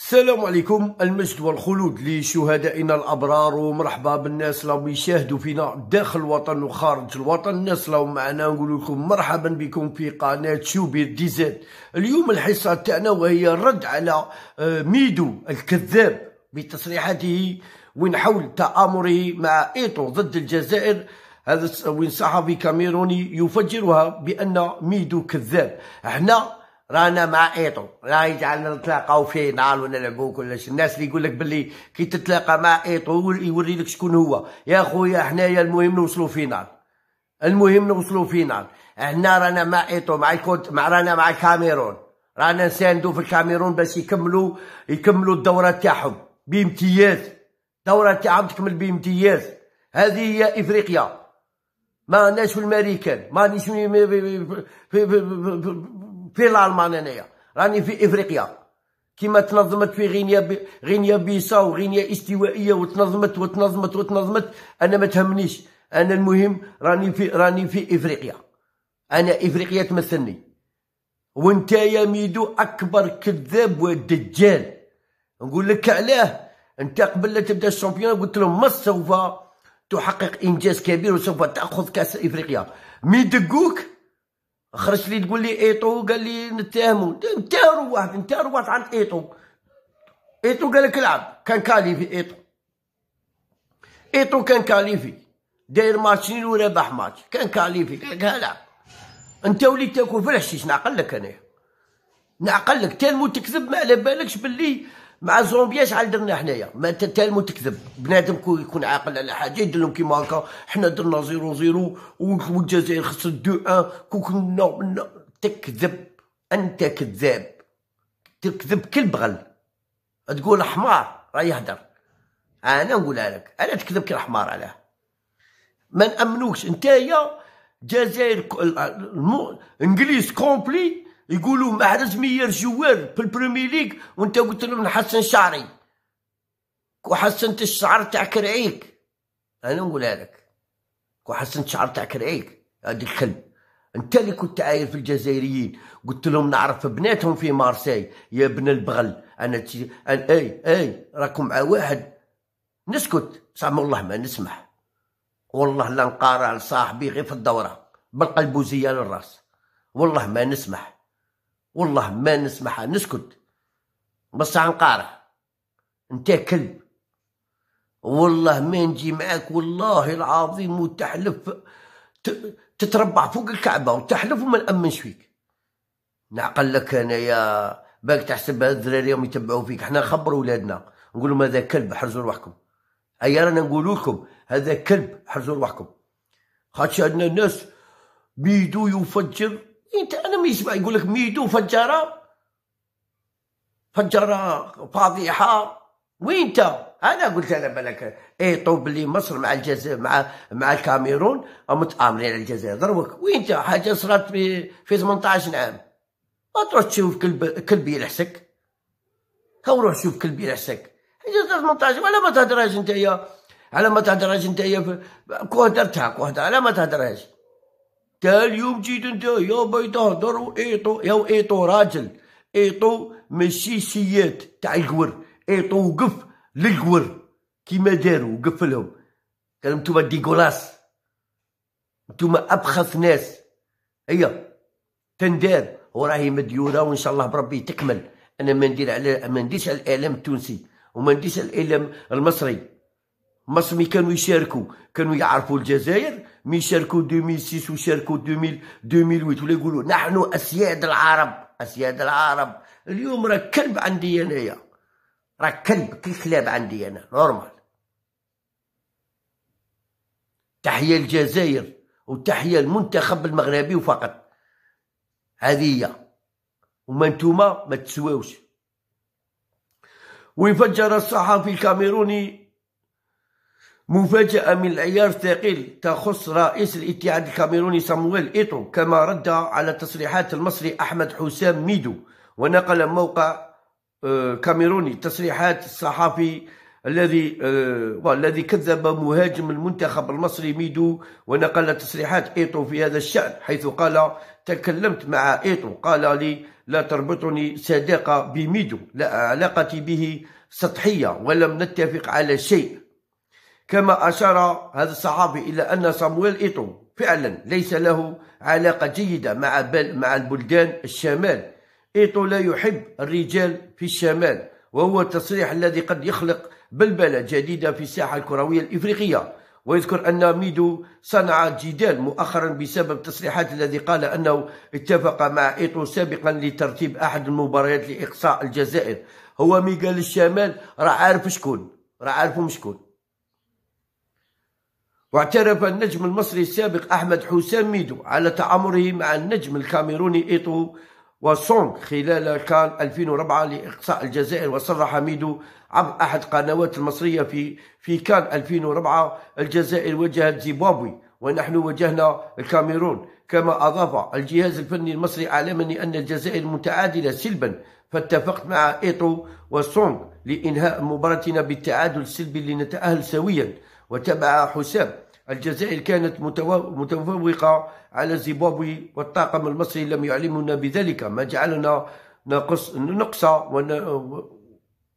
السلام عليكم المجد والخلود لشهدائنا الابرار ومرحبا بالناس اللي يشاهدوا فينا داخل الوطن وخارج الوطن الناس اللي معنا نقول لكم مرحبا بكم في قناه شوبير ديزاد اليوم الحصه تاعنا وهي الرد على آه، ميدو الكذاب بتصريحاته وين حول تآمره مع ايتو ضد الجزائر هذا وين صحفي كاميروني يفجرها بان ميدو كذاب احنا رانا مع ايطو راه يجعلنا نتلاقاو فيه نهار ونلعبوا كلش الناس اللي يقول لك باللي كي تتلاقى مع ايطو يوري لك شكون هو يا خويا حنايا المهم نوصلوا فينال المهم نوصلوا فينال هنا رانا مع ايطو مع الكوت مع رانا مع الكاميرون رانا نساندو في الكاميرون باش يكملوا يكملوا الدوره تاعهم بامتياز الدوره تاعهم تكمل بامتياز هذه هي افريقيا ما ناش في الماريكان ما ناش في في الالمان انايا راني في افريقيا كما تنظمت في غينيا بي غينيا بيساو غينيا استوائيه وتنظمت وتنظمت وتنظمت انا ما تهمنيش انا المهم راني في راني في افريقيا انا افريقيا تمثلني وانت يا ميدو اكبر كذاب ودجال نقول لك علاه انت قبل لا تبدا الشامبيون قلت لهم مصر سوف تحقق انجاز كبير وسوف تاخذ كاس افريقيا ميدقوك خرجت لي تقول لي ايتو قال لي نتهمو انت روحت نتهروا واحد عند ايتو ايتو قال لك العب كان كاليفي ايتو ايتو كان كاليفي داير ماتشين ورابح ماتش كان كاليفي قال هلا انت وليت تاكل في الحشيش نعقل لك انايا نعقل لك تالمو تكذب ما على بالكش باللي مع الزومبيا شحال درنا حنايا ما تتالم تكذب بنادم يكون عاقل على حاجه يدير لهم كيما هكا حنا درنا زيرو زيرو والجزائر خسرت دو ان كون كنا تكذب انت كذاب تكذب كل بغل تقول حمار راه يهدر انا نقولها لك انا تكذب كي حمار علاه ما نامنوكش نتايا جزائر المو... انجليز كومبلي يقولوا محرز مير جوار في البريمير ليغ وانت قلت لهم نحسن شعري وحسنت الشعر تاع كرعيك انا نقول لك وحسنت الشعر تاع كرعيك هذا الكلب انت اللي كنت عاير في الجزائريين قلت لهم نعرف بناتهم في مارسي يا ابن البغل انا تي... أنا اي اي راكم مع واحد نسكت سامع والله ما نسمح والله لا نقارع لصاحبي غير في الدوره بالقلب وزيال للراس والله ما نسمح والله ما نسمح نسكت بس عنقارع انت كلب والله ما نجي معاك والله العظيم وتحلف تتربع فوق الكعبة وتحلف وما نأمنش فيك نعقل لك أنا يا باك تحسب هاد الدراري يوم يتبعوا فيك احنا نخبروا ولادنا نقول لهم هذا كلب حرزوا رواحكم أي رانا نقولوا لكم هذا كلب حرزوا رواحكم خاطش عندنا ناس بيدو يفجر انت انا ما يسمع يقول لك ميتو فجاره فجره فضيحه وين انت انا قلت انا بالك ايه طوب لي مصر مع الجزائر مع مع الكاميرون متامرين على الجزائر دروك وين انت حاجه صرات في في 18 عام ما تروح تشوف كلب كلب يلحسك هاو روح شوف كلب يلحسك حاجه صرات 18 ولا ما تهدرهاش انت على ما تهدرهاش انت كون درتها كون على ما تهدرهاش تا اليوم جيت انت يا بيتهدر وايطو يا ايطو راجل ايطو ماشي سيات تاع القور ايطو وقف للقور كيما داروا وقف لهم قال نتوما ديكولاس نتوما ابخس ناس هيا تندار وراهي مديوره وان شاء الله بربي تكمل انا ما ندير على ما نديرش على الاعلام التونسي وما نديرش على الاعلام المصري مصر كانوا يشاركوا كانوا يعرفوا الجزائر مي 2006 وشاركوا 2000 2008 ولا يقولوا نحن اسياد العرب اسياد العرب اليوم راه كلب عندي انايا راه كلب كالكلاب عندي انا نورمال تحيه الجزائر وتحيه المنتخب المغربي وفقط هذه هي وما نتوما ما تسواوش وينفجر الصحفي الكاميروني مفاجأة من العيار الثقيل تخص رئيس الاتحاد الكاميروني سامويل إيتو كما رد على تصريحات المصري أحمد حسام ميدو ونقل موقع آه، كاميروني تصريحات الصحفي الذي آه، والذي كذب مهاجم المنتخب المصري ميدو ونقل تصريحات ايتو في هذا الشأن حيث قال تكلمت مع ايتو قال لي لا تربطني صداقة بميدو لا علاقتي به سطحية ولم نتفق على شيء كما أشار هذا الصحابي إلى أن صامويل إيتو فعلا ليس له علاقة جيدة مع بل مع البلدان الشمال إيتو لا يحب الرجال في الشمال وهو التصريح الذي قد يخلق بلبلة جديدة في الساحة الكروية الإفريقية ويذكر أن ميدو صنع جدال مؤخرا بسبب تصريحات الذي قال أنه اتفق مع إيتو سابقا لترتيب أحد المباريات لإقصاء الجزائر هو ميغال الشمال راه عارف شكون راه عارفهم شكون واعترف النجم المصري السابق أحمد حسام ميدو على تعامله مع النجم الكاميروني إيتو وسونغ خلال كان 2004 لإقصاء الجزائر وصرح ميدو عبر أحد قنوات المصرية في في كان 2004 الجزائر واجهت زيمبابوي ونحن واجهنا الكاميرون كما أضاف الجهاز الفني المصري أعلمني أن الجزائر متعادلة سلبا فاتفقت مع إيتو وسونغ لإنهاء مباراتنا بالتعادل السلبي لنتأهل سويا وتبع حسام الجزائر كانت متفوقة على زيمبابوي والطاقم المصري لم يعلمنا بذلك ما جعلنا نقص نقصة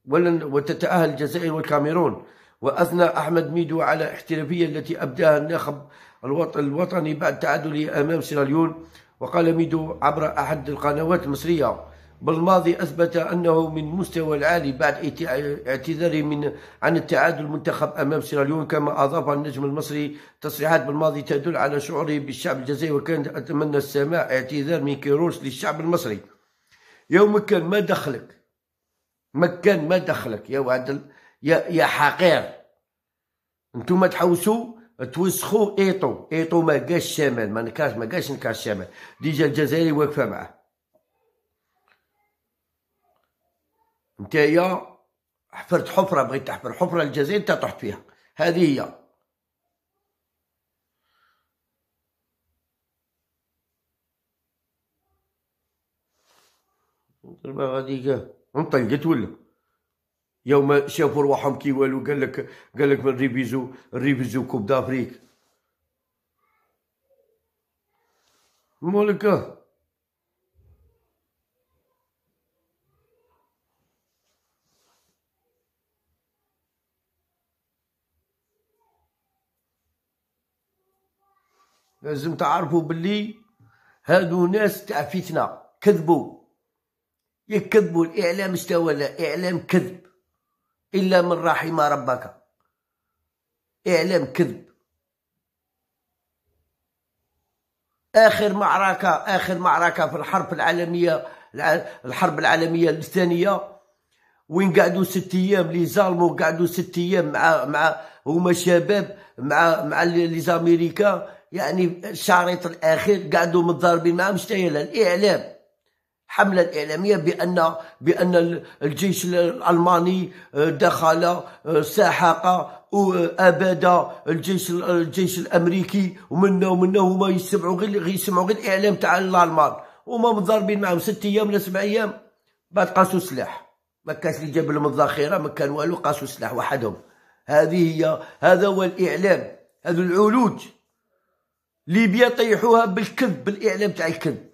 ولن وتتأهل الجزائر والكاميرون وأثنى أحمد ميدو على الاحترافية التي أبداها الناخب الوطني بعد تعادله أمام سيراليون وقال ميدو عبر أحد القنوات المصرية بالماضي أثبت أنه من مستوى العالي بعد اعتذاره من عن التعادل المنتخب أمام سيراليون كما أضاف النجم المصري تصريحات بالماضي تدل على شعوره بالشعب الجزائري وكان أتمنى السماع اعتذار من كيروش للشعب المصري يوم كان ما دخلك مكان ما دخلك يا وعدل يا يا حقير انتم تحوسوا توسخوا ايطو ايطو ما قاش الشمال ما نكاش ما قاش نكاش الشمال ديجا الجزائري واقفه معاه نتايا حفرت حفرة بغيت تحفر حفرة الجزائر نتا طحت فيها هذه هي ما غادي انطلقت ولا يوم شافوا رواحهم كي والو قال لك قال لك من ريفيزو ريفيزو كوب دافريك مالك لازم تعرفوا باللي هادو ناس تاع فتنه كذبوا يكذبوا الاعلام استوى لا اعلام كذب الا من رحم ربك اعلام كذب اخر معركه اخر معركه في الحرب العالميه الحرب العالميه الثانيه وين قعدوا ست ايام لي زالمو قعدوا ست ايام مع مع هما شباب مع مع لي زاميريكان يعني الشريط الاخير قعدوا متضاربين معهم هي الاعلام حملة إعلامية بأن بأن الجيش الألماني آه، دخل آه، ساحق وابدا آه، الجيش الجيش الأمريكي ومنه ومنه هما يسمعوا غير يسمعوا غير الإعلام تاع الألمان وما متضاربين معهم ست أيام ولا سبع أيام بعد قاسوا سلاح ما كانش اللي جاب لهم الذخيرة ما كان والو قاسوا سلاح وحدهم هذه هي هذا هو الإعلام هذا العلوج ليبيا طيحوها بالكذب بالاعلام تاع الكذب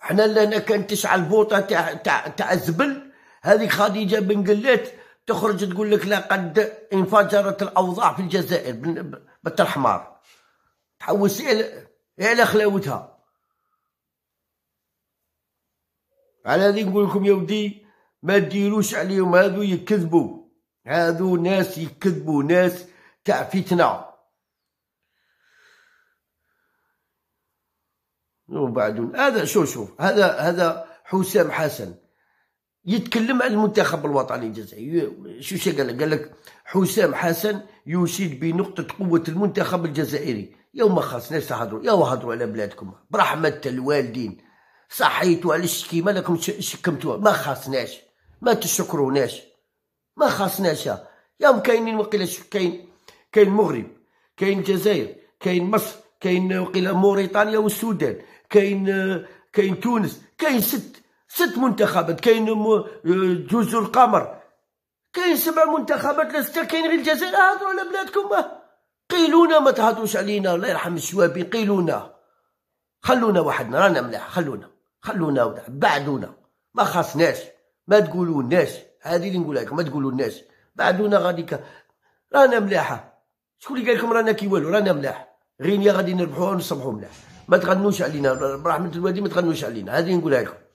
حنا لنا كان تسعى البوطه تاع تاع تاع الزبل هذه خديجه بن قلات تخرج تقول لك لقد انفجرت الاوضاع في الجزائر بنت الحمار تحوس على خلاوتها على هذه نقول لكم يا ودي ما ديروش عليهم هذو يكذبوا هذو ناس يكذبوا ناس تاع فتنه وبعد هذا شوف شوف هذا هذا حسام حسن يتكلم عن المنتخب الوطني الجزائري شو شو قال لك قال لك حسام حسن يشيد بنقطة قوة المنتخب الجزائري يوم خاصناش تهضروا يا هضروا على بلادكم برحمة الوالدين صحيتوا على الشكيمة لكم شكمتوها ما خاصناش ما تشكروناش ما خاصناش يوم كاينين وقيلا كاين كاين المغرب كاين الجزائر كاين مصر كاين وقيلا موريتانيا والسودان كاين كاين تونس كاين ست ست منتخبات كاين آه، جزر القمر كاين سبع منتخبات لست كاين غير الجزائر آه، هضروا على بلادكم آه، قيلونا ما تهضروش علينا الله يرحم الشوابي قيلونا خلونا وحدنا رانا ملاح خلونا خلونا بعدونا ما خاصناش ما تقولوناش هذه اللي نقولها لكم ما تقولوناش بعدونا غادي ك... رانا ملاحه شكون اللي قال لكم رانا كي والو رانا ملاح غينيا غادي نربحوها ونصبحوا ملاح ما تغنوش علينا برحمه الوالدين ما تغنوش علينا هذه نقولها لكم